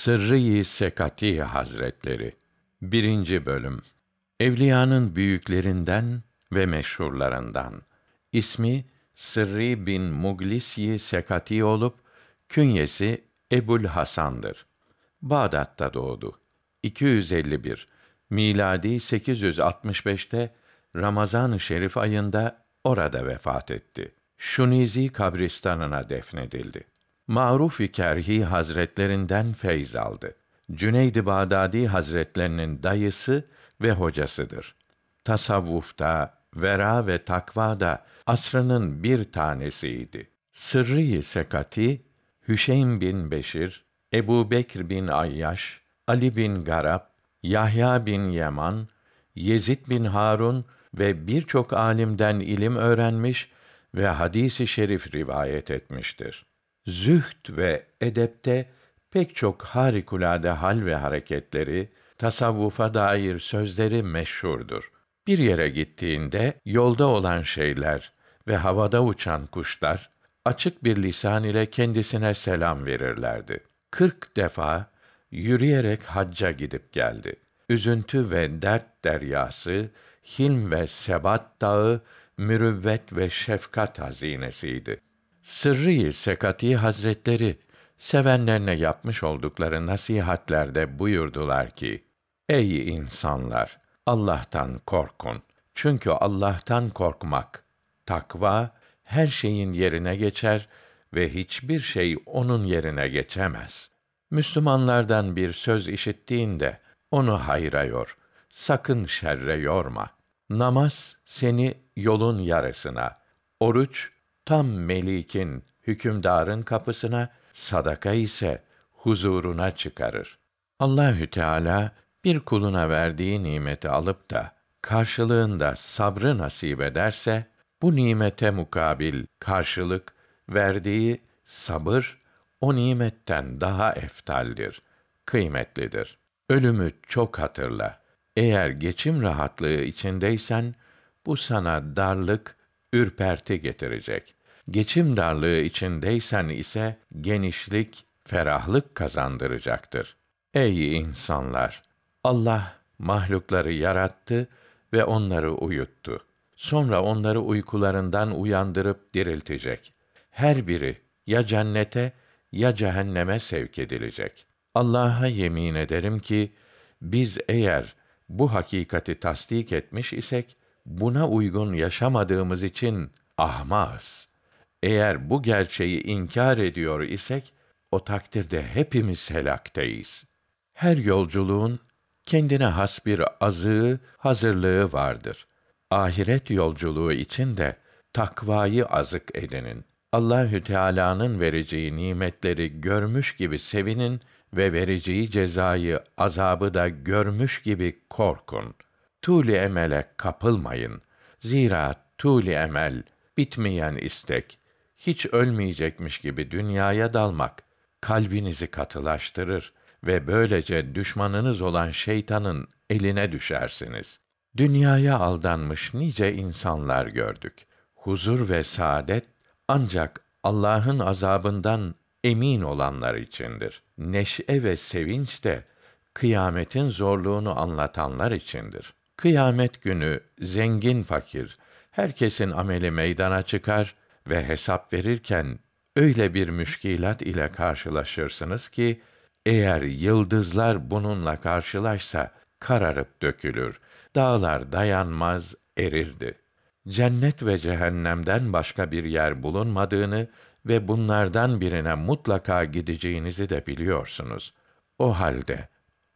sırrı Sekati Hazretleri 1. Bölüm Evliyanın büyüklerinden ve meşhurlarından. İsmi Sırri bin Muglisi Sekati olup künyesi Ebul Hasan'dır. Bağdat'ta doğdu. 251 miladi 865'te Ramazan-ı Şerif ayında orada vefat etti. Şunizi kabristanına defnedildi. Maruf-i Kerhi Hazretlerinden feyz aldı. Cüneyd-i Bağdadi Hazretlerinin dayısı ve hocasıdır. Tasavvufta, vera ve takvada asrının bir tanesiydi. Sırrı-i Sekati, Hüseyin bin Beşir, Ebu Bekir bin Ayyaş, Ali bin Garab, Yahya bin Yaman, Yezid bin Harun ve birçok alimden ilim öğrenmiş ve hadisi şerif rivayet etmiştir. Züht ve edepte pek çok harikulade hal ve hareketleri, tasavvufa dair sözleri meşhurdur. Bir yere gittiğinde yolda olan şeyler ve havada uçan kuşlar açık bir lisan ile kendisine selam verirlerdi. Kırk defa yürüyerek hacca gidip geldi. Üzüntü ve dert deryası, hilm ve sebat dağı, mürüvvet ve şefkat hazinesiydi. Sırrı Sekati Hazretleri sevenlerine yapmış oldukları nasihatlerde buyurdular ki: Ey insanlar, Allah'tan korkun. Çünkü Allah'tan korkmak takva her şeyin yerine geçer ve hiçbir şey onun yerine geçemez. Müslümanlardan bir söz işittiğinde onu hayra yor, sakın şerre yorma. Namaz seni yolun yarısına, oruç tam melikin, hükümdarın kapısına, sadaka ise huzuruna çıkarır. Allahü Teala bir kuluna verdiği nimeti alıp da karşılığında sabrı nasip ederse bu nimete mukabil karşılık verdiği sabır o nimetten daha eftaldir, kıymetlidir. Ölümü çok hatırla. Eğer geçim rahatlığı içindeysen bu sana darlık ürperti getirecek. Geçim darlığı içindeysen ise genişlik, ferahlık kazandıracaktır. Ey insanlar! Allah mahlukları yarattı ve onları uyuttu. Sonra onları uykularından uyandırıp diriltecek. Her biri ya cennete ya cehenneme sevk edilecek. Allah'a yemin ederim ki biz eğer bu hakikati tasdik etmiş isek buna uygun yaşamadığımız için ahmaz. Eğer bu gerçeği inkar ediyor isek, o takdirde hepimiz helakteyiz. Her yolculuğun kendine has bir azığı, hazırlığı vardır. Ahiret yolculuğu için de takvayı azık edinin. Allahü Teala'nın vereceği nimetleri görmüş gibi sevinin ve vereceği cezayı, azabı da görmüş gibi korkun.'' tûl-i emele kapılmayın. Zira tûl-i emel, bitmeyen istek, hiç ölmeyecekmiş gibi dünyaya dalmak, kalbinizi katılaştırır ve böylece düşmanınız olan şeytanın eline düşersiniz. Dünyaya aldanmış nice insanlar gördük. Huzur ve saadet ancak Allah'ın azabından emin olanlar içindir. Neşe ve sevinç de kıyametin zorluğunu anlatanlar içindir. Kıyamet günü zengin fakir herkesin ameli meydana çıkar ve hesap verirken öyle bir müşkilat ile karşılaşırsınız ki eğer yıldızlar bununla karşılaşsa kararıp dökülür. Dağlar dayanmaz, erirdi. Cennet ve cehennemden başka bir yer bulunmadığını ve bunlardan birine mutlaka gideceğinizi de biliyorsunuz. O halde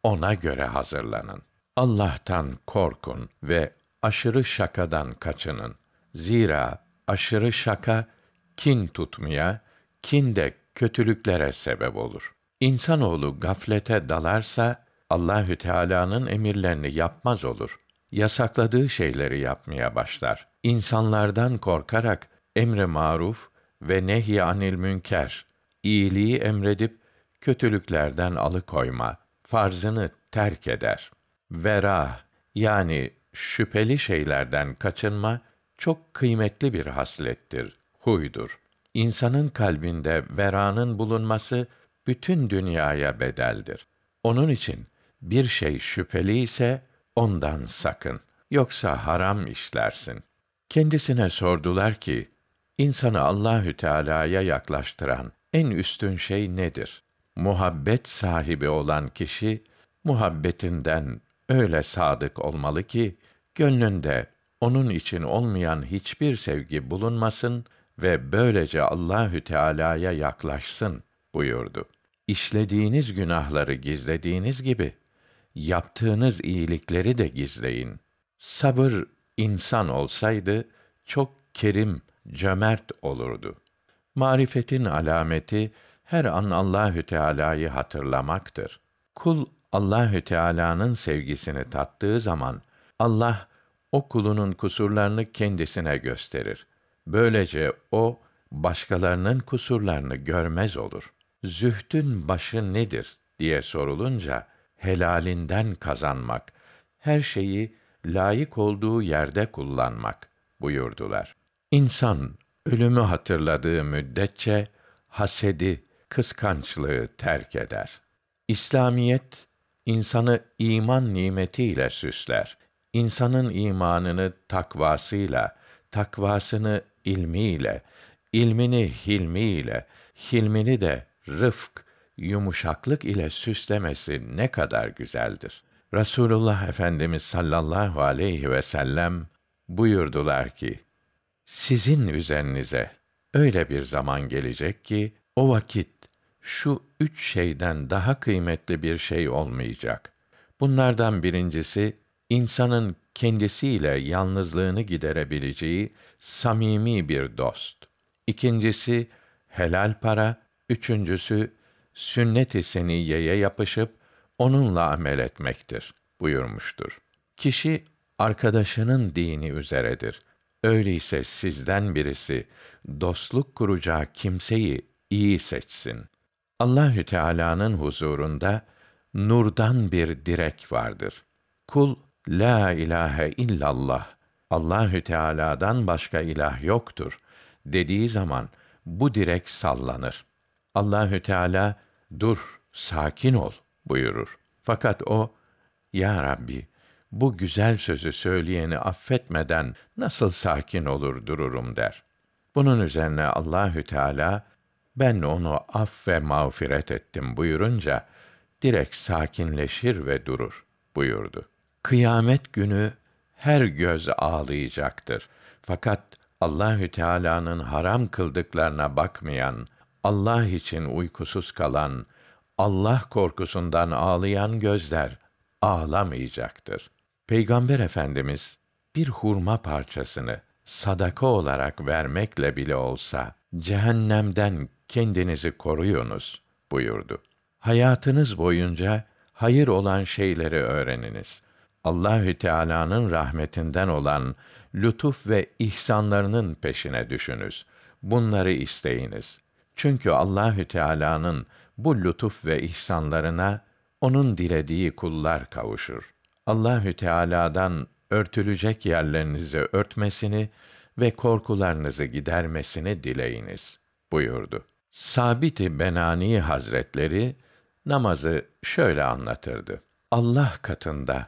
ona göre hazırlanın. Allah'tan korkun ve aşırı şakadan kaçının. Zira aşırı şaka kin tutmaya, kin de kötülüklere sebep olur. İnsanoğlu gaflete dalarsa Allahü Teala'nın emirlerini yapmaz olur. Yasakladığı şeyleri yapmaya başlar. İnsanlardan korkarak emre maruf ve nehy anil münker, iyiliği emredip kötülüklerden alıkoyma farzını terk eder. Vera yani şüpheli şeylerden kaçınma çok kıymetli bir haslettir, huydur. İnsanın kalbinde veranın bulunması bütün dünyaya bedeldir. Onun için bir şey şüpheli ise ondan sakın. Yoksa haram işlersin. Kendisine sordular ki, insanı Allahü Teala'ya yaklaştıran en üstün şey nedir? Muhabbet sahibi olan kişi muhabbetinden öyle sadık olmalı ki gönlünde onun için olmayan hiçbir sevgi bulunmasın ve böylece Allahü Teala'ya yaklaşsın buyurdu. İşlediğiniz günahları gizlediğiniz gibi yaptığınız iyilikleri de gizleyin. Sabır insan olsaydı çok kerim, cömert olurdu. Marifetin alameti her an Allahü Teala'yı hatırlamaktır. Kul Allahü Teala'nın sevgisini tattığı zaman Allah o kulunun kusurlarını kendisine gösterir. Böylece o başkalarının kusurlarını görmez olur. Zühdün başı nedir diye sorulunca helalinden kazanmak, her şeyi layık olduğu yerde kullanmak buyurdular. İnsan ölümü hatırladığı müddetçe hasedi, kıskançlığı terk eder. İslamiyet insanı iman nimetiyle süsler. İnsanın imanını takvasıyla, takvasını ilmiyle, ilmini hilmiyle, hilmini de rıfk, yumuşaklık ile süslemesi ne kadar güzeldir. Rasulullah Efendimiz sallallahu aleyhi ve sellem buyurdular ki: Sizin üzerinize öyle bir zaman gelecek ki o vakit şu üç şeyden daha kıymetli bir şey olmayacak. Bunlardan birincisi, insanın kendisiyle yalnızlığını giderebileceği samimi bir dost. İkincisi, helal para. Üçüncüsü, sünnet-i seniyeye yapışıp, onunla amel etmektir buyurmuştur. Kişi, arkadaşının dini üzeredir. Öyleyse sizden birisi, dostluk kuracağı kimseyi iyi seçsin.'' Allahü Teala'nın huzurunda nurdan bir direk vardır. Kul la ilahe illallah Allahü Teala'dan başka ilah yoktur dediği zaman bu direk sallanır. Allahü Teala dur sakin ol buyurur. Fakat o ya Rabbi bu güzel sözü söyleyeni affetmeden nasıl sakin olur dururum der. Bunun üzerine Allahü Teala ben onu af ve mağfiret ettim buyurunca direkt sakinleşir ve durur buyurdu. Kıyamet günü her göz ağlayacaktır. Fakat Allahü Teala'nın haram kıldıklarına bakmayan, Allah için uykusuz kalan, Allah korkusundan ağlayan gözler ağlamayacaktır. Peygamber Efendimiz bir hurma parçasını sadaka olarak vermekle bile olsa cehennemden kendinizi koruyunuz buyurdu. Hayatınız boyunca hayır olan şeyleri öğreniniz. Allahü Teala'nın rahmetinden olan lütuf ve ihsanlarının peşine düşünüz. Bunları isteyiniz. Çünkü Allahü Teala'nın bu lütuf ve ihsanlarına onun dilediği kullar kavuşur. Allahü Teala'dan örtülecek yerlerinizi örtmesini ve korkularınızı gidermesini dileyiniz buyurdu. Sabit-i Benani Hazretleri namazı şöyle anlatırdı. Allah katında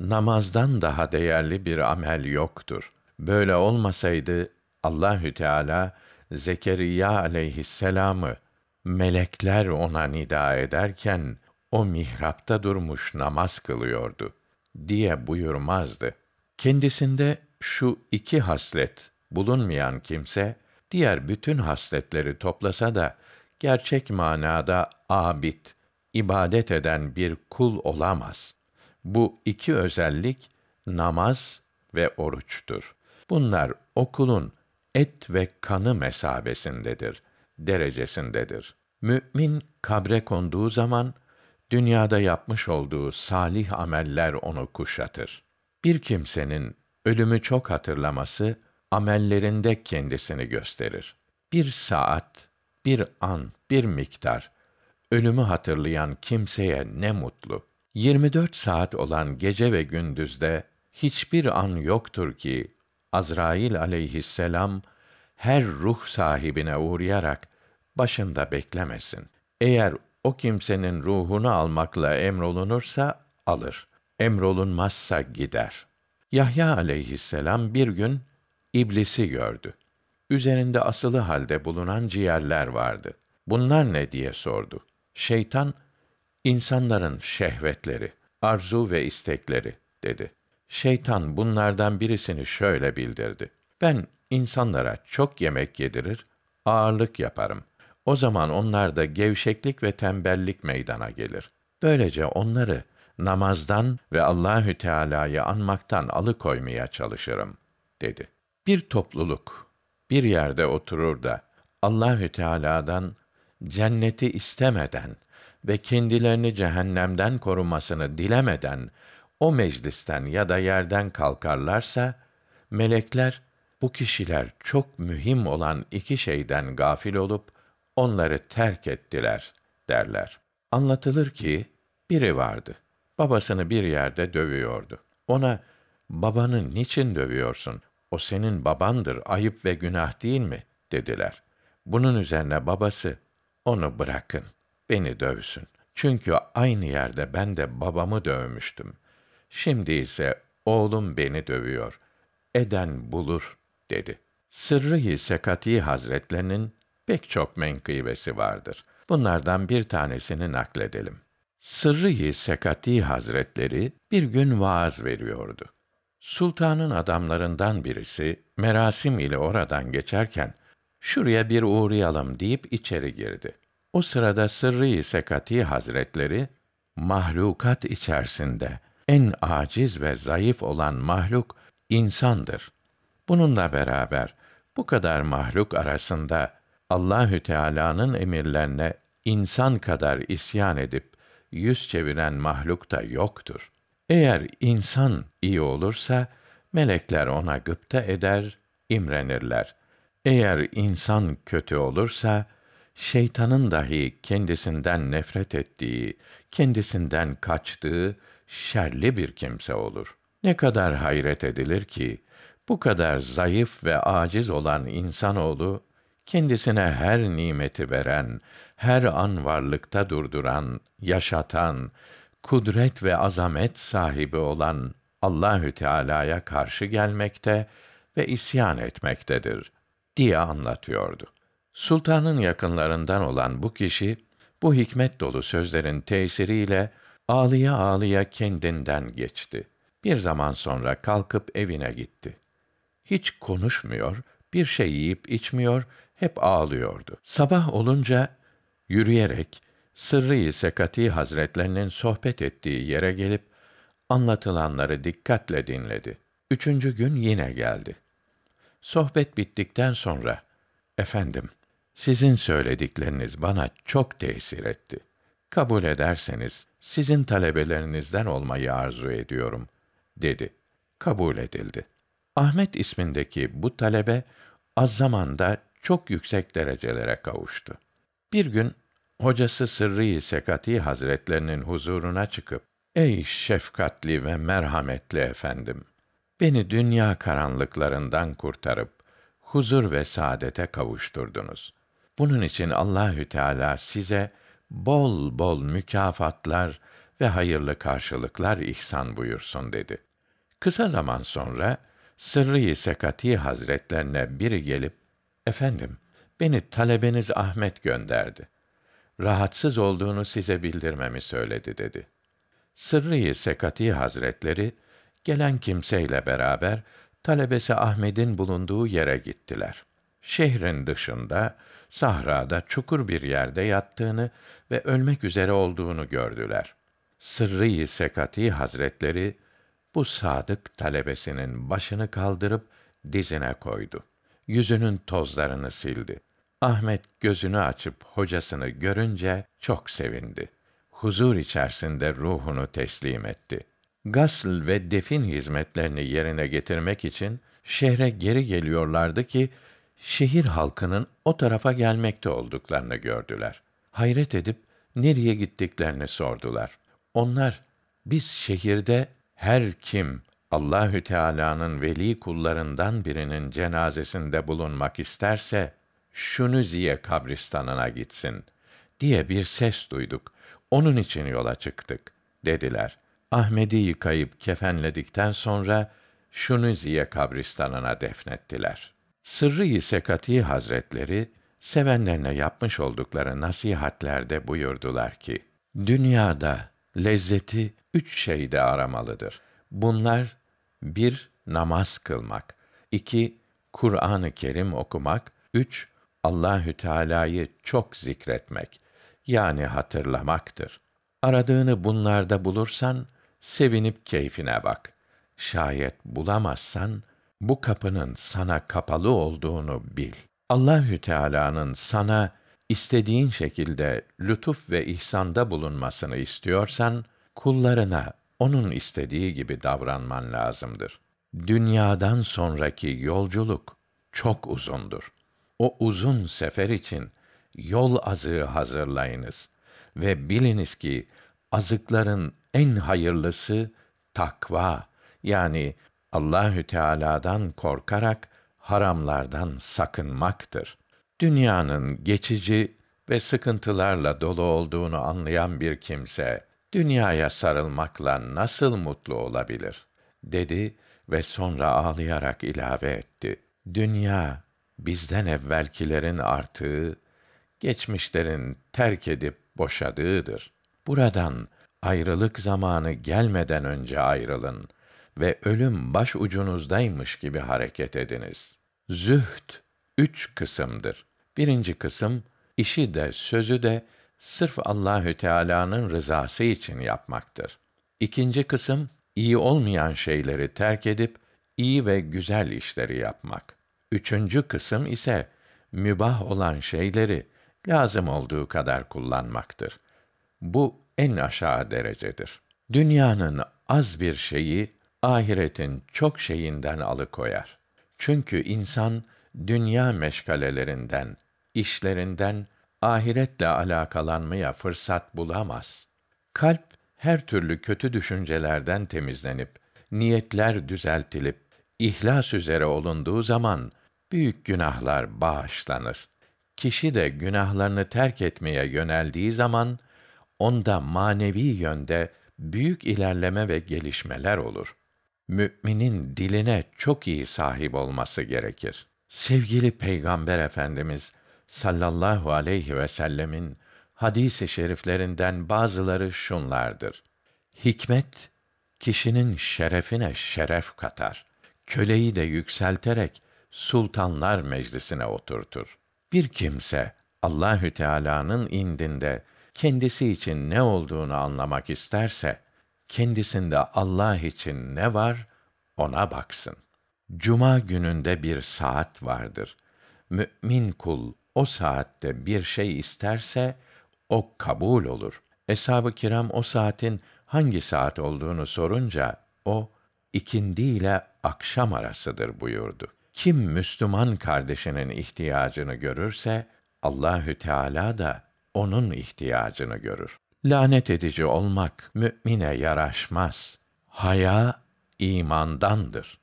namazdan daha değerli bir amel yoktur. Böyle olmasaydı Allahü Teala Zekeriya aleyhisselamı melekler ona nida ederken o mihrapta durmuş namaz kılıyordu diye buyurmazdı. Kendisinde şu iki haslet bulunmayan kimse diğer bütün hasletleri toplasa da gerçek manada abid, ibadet eden bir kul olamaz. Bu iki özellik namaz ve oruçtur. Bunlar o kulun et ve kanı mesabesindedir, derecesindedir. Mü'min kabre konduğu zaman, dünyada yapmış olduğu salih ameller onu kuşatır. Bir kimsenin ölümü çok hatırlaması, amellerinde kendisini gösterir. Bir saat, bir an, bir miktar ölümü hatırlayan kimseye ne mutlu. 24 saat olan gece ve gündüzde hiçbir an yoktur ki Azrail aleyhisselam her ruh sahibine uğrayarak başında beklemesin. Eğer o kimsenin ruhunu almakla emrolunursa alır, emrolunmazsa gider. Yahya aleyhisselam bir gün iblisi gördü. Üzerinde asılı halde bulunan ciğerler vardı. Bunlar ne diye sordu. Şeytan, insanların şehvetleri, arzu ve istekleri dedi. Şeytan bunlardan birisini şöyle bildirdi. Ben insanlara çok yemek yedirir, ağırlık yaparım. O zaman onlarda gevşeklik ve tembellik meydana gelir. Böylece onları namazdan ve Allahü Teala'yı anmaktan alıkoymaya çalışırım dedi bir topluluk bir yerde oturur da Allahü Teala'dan cenneti istemeden ve kendilerini cehennemden korumasını dilemeden o meclisten ya da yerden kalkarlarsa melekler bu kişiler çok mühim olan iki şeyden gafil olup onları terk ettiler derler. Anlatılır ki biri vardı. Babasını bir yerde dövüyordu. Ona babanı niçin dövüyorsun? o senin babandır, ayıp ve günah değil mi? dediler. Bunun üzerine babası, onu bırakın, beni dövsün. Çünkü aynı yerde ben de babamı dövmüştüm. Şimdi ise oğlum beni dövüyor. Eden bulur, dedi. Sırrı-i Sekati Hazretlerinin pek çok menkıbesi vardır. Bunlardan bir tanesini nakledelim. sırrı Sekati Hazretleri bir gün vaaz veriyordu. Sultanın adamlarından birisi merasim ile oradan geçerken şuraya bir uğrayalım deyip içeri girdi. O sırada Sırrı Sekati Hazretleri mahlukat içerisinde en aciz ve zayıf olan mahluk insandır. Bununla beraber bu kadar mahluk arasında Allahü Teala'nın emirlerine insan kadar isyan edip yüz çeviren mahluk da yoktur. Eğer insan iyi olursa, melekler ona gıpta eder, imrenirler. Eğer insan kötü olursa, şeytanın dahi kendisinden nefret ettiği, kendisinden kaçtığı şerli bir kimse olur. Ne kadar hayret edilir ki, bu kadar zayıf ve aciz olan insanoğlu, kendisine her nimeti veren, her an varlıkta durduran, yaşatan, kudret ve azamet sahibi olan Allahü Teala'ya karşı gelmekte ve isyan etmektedir diye anlatıyordu. Sultanın yakınlarından olan bu kişi bu hikmet dolu sözlerin tesiriyle ağlıya ağlıya kendinden geçti. Bir zaman sonra kalkıp evine gitti. Hiç konuşmuyor, bir şey yiyip içmiyor, hep ağlıyordu. Sabah olunca yürüyerek Sırrı Sekati Hazretlerinin sohbet ettiği yere gelip anlatılanları dikkatle dinledi. Üçüncü gün yine geldi. Sohbet bittikten sonra, efendim, sizin söyledikleriniz bana çok tesir etti. Kabul ederseniz, sizin talebelerinizden olmayı arzu ediyorum, dedi. Kabul edildi. Ahmet ismindeki bu talebe, az zamanda çok yüksek derecelere kavuştu. Bir gün Hocası Sırrı Sekati Hazretlerinin huzuruna çıkıp Ey şefkatli ve merhametli efendim, beni dünya karanlıklarından kurtarıp huzur ve saadete kavuşturdunuz. Bunun için Allahü Teala size bol bol mükafatlar ve hayırlı karşılıklar ihsan buyursun dedi. Kısa zaman sonra Sırrı Sekati Hazretlerine biri gelip efendim beni talebeniz Ahmet gönderdi rahatsız olduğunu size bildirmemi söyledi dedi. Sırrı Sekati Hazretleri gelen kimseyle beraber talebesi Ahmet'in bulunduğu yere gittiler. Şehrin dışında sahrada çukur bir yerde yattığını ve ölmek üzere olduğunu gördüler. Sırrı Sekati Hazretleri bu sadık talebesinin başını kaldırıp dizine koydu. Yüzünün tozlarını sildi. Ahmet gözünü açıp hocasını görünce çok sevindi. Huzur içerisinde ruhunu teslim etti. Gasl ve defin hizmetlerini yerine getirmek için şehre geri geliyorlardı ki şehir halkının o tarafa gelmekte olduklarını gördüler. Hayret edip nereye gittiklerini sordular. Onlar biz şehirde her kim Allahü Teala'nın veli kullarından birinin cenazesinde bulunmak isterse Şunuziye kabristanına gitsin diye bir ses duyduk. Onun için yola çıktık dediler. Ahmedi yıkayıp kefenledikten sonra Şunuziye kabristanına defnettiler. Sırrı Sekati Hazretleri sevenlerine yapmış oldukları nasihatlerde buyurdular ki: Dünyada lezzeti üç şeyde aramalıdır. Bunlar bir namaz kılmak, iki Kur'an-ı Kerim okumak, üç Allahü Teala'yı çok zikretmek yani hatırlamaktır. Aradığını bunlarda bulursan sevinip keyfine bak. Şayet bulamazsan bu kapının sana kapalı olduğunu bil. Allahü Teala'nın sana istediğin şekilde lütuf ve ihsanda bulunmasını istiyorsan kullarına onun istediği gibi davranman lazımdır. Dünyadan sonraki yolculuk çok uzundur o uzun sefer için yol azığı hazırlayınız ve biliniz ki azıkların en hayırlısı takva yani Allahü Teala'dan korkarak haramlardan sakınmaktır. Dünyanın geçici ve sıkıntılarla dolu olduğunu anlayan bir kimse dünyaya sarılmakla nasıl mutlu olabilir? dedi ve sonra ağlayarak ilave etti. Dünya bizden evvelkilerin artığı, geçmişlerin terk edip boşadığıdır. Buradan ayrılık zamanı gelmeden önce ayrılın ve ölüm baş ucunuzdaymış gibi hareket ediniz. Zühd üç kısımdır. Birinci kısım işi de sözü de sırf Allahü Teala'nın rızası için yapmaktır. İkinci kısım iyi olmayan şeyleri terk edip iyi ve güzel işleri yapmak. Üçüncü kısım ise mübah olan şeyleri lazım olduğu kadar kullanmaktır. Bu en aşağı derecedir. Dünyanın az bir şeyi ahiretin çok şeyinden alıkoyar. Çünkü insan dünya meşgalelerinden, işlerinden ahiretle alakalanmaya fırsat bulamaz. Kalp her türlü kötü düşüncelerden temizlenip niyetler düzeltilip ihlas üzere olunduğu zaman büyük günahlar bağışlanır. Kişi de günahlarını terk etmeye yöneldiği zaman onda manevi yönde büyük ilerleme ve gelişmeler olur. Müminin diline çok iyi sahip olması gerekir. Sevgili Peygamber Efendimiz sallallahu aleyhi ve sellemin hadis-i şeriflerinden bazıları şunlardır. Hikmet kişinin şerefine şeref katar köleyi de yükselterek sultanlar meclisine oturtur. Bir kimse Allahü Teala'nın indinde kendisi için ne olduğunu anlamak isterse kendisinde Allah için ne var ona baksın. Cuma gününde bir saat vardır. Mümin kul o saatte bir şey isterse o kabul olur. Eshab-ı kiram o saatin hangi saat olduğunu sorunca o ikindi ile akşam arasıdır buyurdu. Kim Müslüman kardeşinin ihtiyacını görürse Allahü Teala da onun ihtiyacını görür. Lanet edici olmak mümine yaraşmaz. Haya imandandır.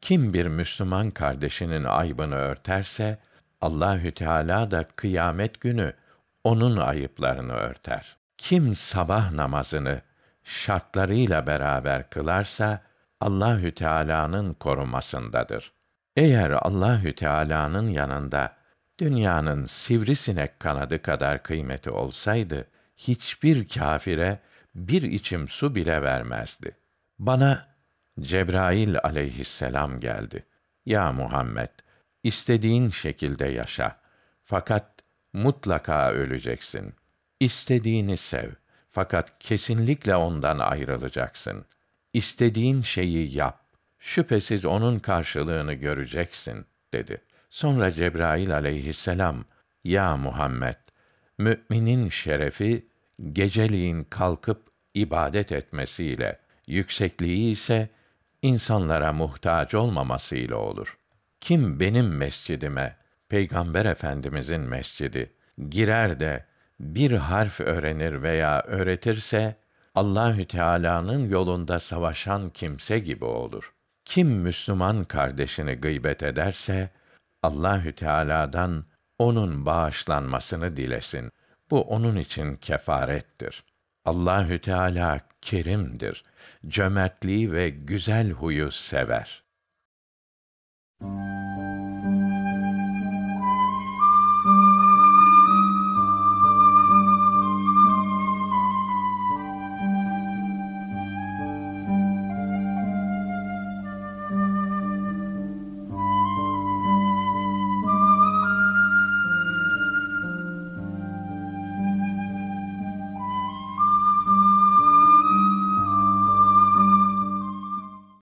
Kim bir Müslüman kardeşinin aybını örterse Allahü Teala da kıyamet günü onun ayıplarını örter. Kim sabah namazını şartlarıyla beraber kılarsa Allahü Teala'nın korumasındadır. Eğer Allahü Teala'nın yanında dünyanın sivrisinek kanadı kadar kıymeti olsaydı hiçbir kafir'e bir içim su bile vermezdi. Bana Cebrail aleyhisselam geldi. Ya Muhammed, istediğin şekilde yaşa. Fakat mutlaka öleceksin. İstediğini sev. Fakat kesinlikle ondan ayrılacaksın. İstediğin şeyi yap. Şüphesiz onun karşılığını göreceksin, dedi. Sonra Cebrail aleyhisselam, Ya Muhammed! Mü'minin şerefi, geceliğin kalkıp ibadet etmesiyle, yüksekliği ise, insanlara muhtaç olmamasıyla olur. Kim benim mescidime, Peygamber Efendimizin mescidi, girer de, bir harf öğrenir veya öğretirse, Allahü Teala'nın yolunda savaşan kimse gibi olur. Kim Müslüman kardeşini gıybet ederse Allahü Teala'dan onun bağışlanmasını dilesin. Bu onun için kefarettir. Allahü Teala kerimdir. Cömertliği ve güzel huyu sever. Müzik